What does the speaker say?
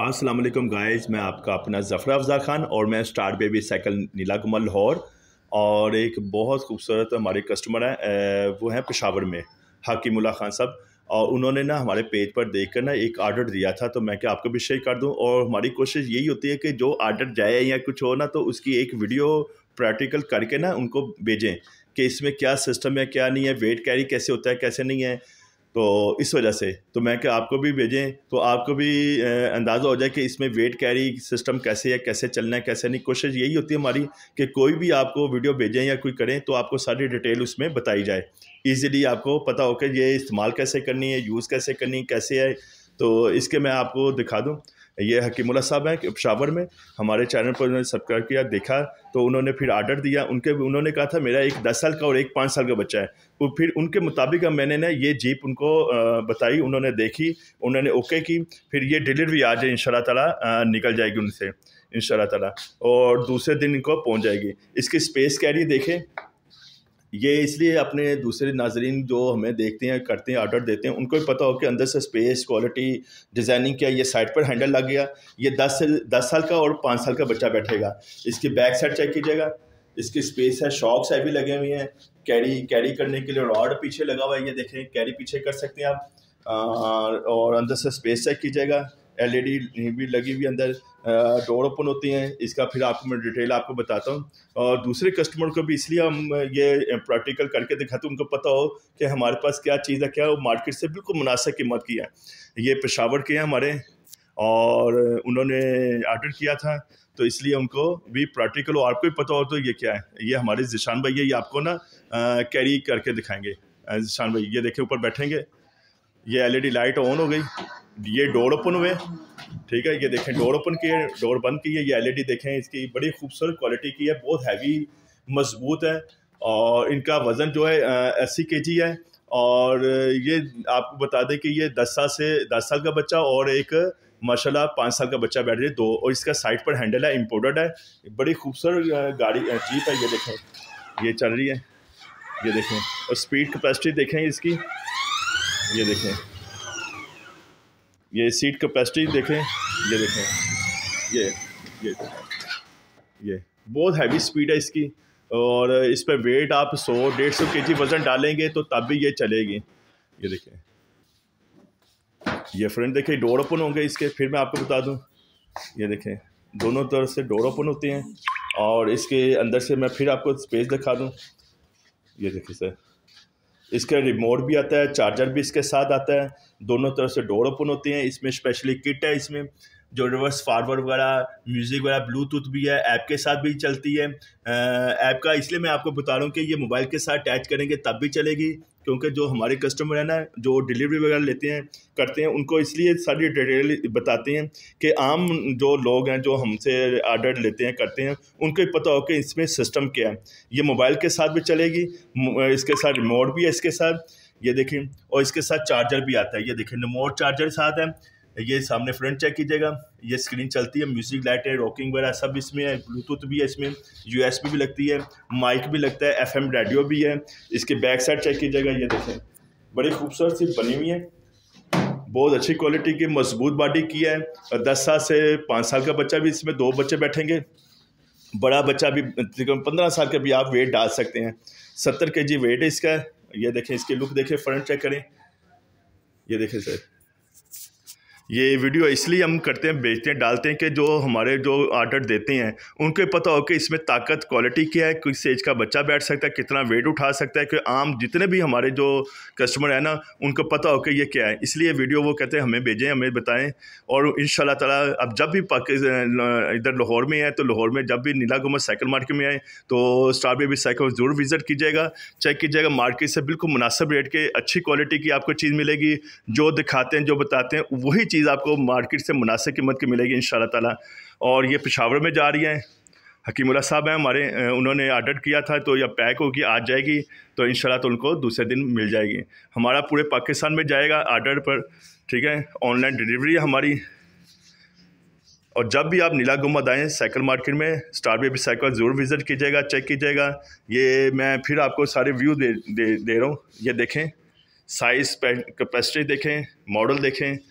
वालेकुम गाइस मैं आपका अपना ज़फ़र अफजा खान और मैं स्टार बेबी साइकिल नीला कमल लाहौर और एक बहुत खूबसूरत हमारे कस्टमर हैं वो हैं पेशावर में हकीमुल्ला खान साहब और उन्होंने ना हमारे पेज पर देख कर ना एक आर्डर दिया था तो मैं क्या आपको भी शेयर कर दूँ और हमारी कोशिश यही होती है कि जो आर्डर जाए या कुछ हो ना तो उसकी एक वीडियो प्रैक्टिकल करके ना उनको भेजें कि इसमें क्या सिस्टम है क्या नहीं है वेट कैरी कैसे होता है कैसे नहीं है तो इस वजह से तो मैं क्या आपको भी भेजें तो आपको भी अंदाज़ा हो जाए कि इसमें वेट कैरी सिस्टम कैसे है कैसे चलना है कैसे नहीं कोशिश यही होती है हमारी कि कोई भी आपको वीडियो भेजें या कोई करें तो आपको सारी डिटेल उसमें बताई जाए ईजीली आपको पता हो कि ये इस्तेमाल कैसे करनी है यूज़ कैसे करनी कैसे है तो इसके मैं आपको दिखा दूँ ये हकीमुल्ला साहब हैं कि में हमारे चैनल पर उन्होंने सब्सक्राइब किया देखा तो उन्होंने फिर आर्डर दिया उनके उन्होंने कहा था मेरा एक दस साल का और एक पाँच साल का बच्चा है तो फिर उनके मुताबिक मैंने ना ये जीप उनको बताई उन्होंने देखी उन्होंने ओके की फिर ये डिलीवरी आज इन ताला निकल जाएगी उनसे इन ताला और दूसरे दिन इनको पहुँच जाएगी इसकी स्पेस कैरी देखें ये इसलिए अपने दूसरे नाजरीन जो हमें देखते हैं करते हैं ऑर्डर देते हैं उनको भी पता हो कि अंदर से स्पेस क्वालिटी डिज़ाइनिंग क्या ये साइड पर हैंडल लग गया ये दस से दस साल का और पाँच साल का बच्चा बैठेगा इसकी बैक साइड चेक कीजिएगा इसकी स्पेस है शॉक्स है भी लगे हुए हैं कैरी कैरी करने के लिए रॉड पीछे लगा हुआ है ये देखें कैरी पीछे कर सकते हैं आप और अंदर से स्पेस चेक कीजिएगा एलईडी e भी लगी हुई अंदर डोर ओपन होती हैं इसका फिर आपको मैं डिटेल आपको बताता हूँ और दूसरे कस्टमर को भी इसलिए हम ये प्रैक्टिकल करके दिखाते हैं उनको पता हो कि हमारे पास क्या चीज़ है क्या वो मार्केट से बिल्कुल मुनासिब कीमत की है ये पेशावर के हैं हमारे और उन्होंने आर्डर किया था तो इसलिए उनको भी प्रैक्टिकल हो आपको भी पता हो तो ये क्या है ये हमारे जिशान भाई है ये आपको ना कैरी करके दिखाएंगे जिशान भाई ये देखें ऊपर बैठेंगे ये एलईडी लाइट ऑन हो गई ये डोर ओपन हुए ठीक है ये देखें डोर ओपन किए डोर बंद किए ये एलईडी देखें इसकी बड़ी खूबसूरत क्वालिटी की है बहुत हैवी मजबूत है और इनका वज़न जो है अस्सी के जी है और ये आपको बता दें कि ये दस साल से दस साल का बच्चा और एक माशाल्लाह पाँच साल का बच्चा बैठ रही है दो और इसका साइड पर हैंडल है इम्पोर्टेड है बड़ी खूबसूरत गाड़ी जीप है ये देखें ये चल रही है ये देखें और स्पीड कैपेसिटी देखें इसकी ये देखें ये सीट कैपेसिटी देखें ये देखें ये ये ये बहुत हैवी स्पीड है इसकी और इस पर वेट आप सौ डेढ़ सौ के जी वज़न डालेंगे तो तब भी ये चलेगी ये देखें ये फ्रंट देखें डोर ओपन होंगे इसके फिर मैं आपको बता दूं ये देखें दोनों तरफ से डोर ओपन होती हैं और इसके अंदर से मैं फिर आपको स्पेस दिखा दूं ये देखें सर इसका रिमोट भी आता है चार्जर भी इसके साथ आता है दोनों तरफ से डोर ओपन होते हैं इसमें स्पेशली किट है इसमें जो रिवर्स फॉरवर्ड वगैरह म्यूज़िक वगैरह ब्लूटूथ भी है ऐप के साथ भी चलती है ऐप का इसलिए मैं आपको बता रहा हूँ कि ये मोबाइल के साथ अटैच करेंगे तब भी चलेगी क्योंकि जो हमारे कस्टमर है ना जो डिलीवरी वगैरह लेते हैं करते हैं उनको इसलिए सारी डिटेल बताते हैं कि आम जो लोग हैं जो हमसे आर्डर लेते हैं करते हैं उनको पता हो कि इसमें सिस्टम क्या है ये मोबाइल के साथ भी चलेगी इसके साथ रिमोट भी है इसके साथ ये देखें और इसके साथ चार्जर भी आता है ये देखें रिमोट चार्जर साथ है ये सामने फ्रंट चेक कीजिएगा ये स्क्रीन चलती है म्यूजिक लाइट है रॉकिंग वगैरह सब इसमें है ब्लूटूथ भी है इसमें यूएसबी भी लगती है माइक भी लगता है एफएम रेडियो भी है इसके बैक साइड चेक कीजिएगा ये देखें बड़ी खूबसूरत सी बनी हुई है बहुत अच्छी क्वालिटी की मजबूत बॉडी की है दस साल से पाँच साल का बच्चा भी इसमें दो बच्चे बैठेंगे बड़ा बच्चा भी तकरीबन पंद्रह साल का भी आप वेट डाल सकते हैं सत्तर के जी वेट है इसका ये देखें इसकी लुक देखें फ्रंट चेक करें ये देखें सर ये वीडियो इसलिए हम करते हैं बेचते हैं डालते हैं कि जो हमारे जो आर्डर देते हैं उनको पता हो कि इसमें ताकत क्वालिटी क्या है किस एज का बच्चा बैठ सकता है कितना वेट उठा सकता है कि आम जितने भी हमारे जो कस्टमर हैं ना उनको पता हो कि ये क्या है इसलिए वीडियो वो कहते हैं हमें भेजें हमें बताएं और इन शाला अब जब भी इधर लाहौर में आए तो लाहौर में जब भी नीला गुमर साइकिल मार्केट में आए तो स्टार साइकिल ज़रूर विज़िट कीजिएगा चेक कीजिएगा मार्केट से बिल्कुल मुनासिब रेट के अच्छी क्वालिटी की आपको चीज़ मिलेगी जो दिखाते हैं जो बताते हैं वही चीज़ चीज़ आपको मार्केट से मुनासिब कीमत की मिलेगी इन ताला और ये पिशावर में जा रही है हकीमुल्ला साहब हैं हमारे उन्होंने आर्डर किया था तो यह पैक होगी आ जाएगी तो इन तो उनको दूसरे दिन मिल जाएगी हमारा पूरे पाकिस्तान में जाएगा आर्डर पर ठीक है ऑनलाइन डिलीवरी है हमारी और जब भी आप नीला गुम्बद आएँ साइकिल मार्केट में स्टार बेबी साइकिल ज़रूर विज़िट कीजिएगा चेक कीजिएगा ये मैं फिर आपको सारे व्यू दे दे, दे रहा हूँ ये देखें साइज़ कैपेसिटी देखें मॉडल देखें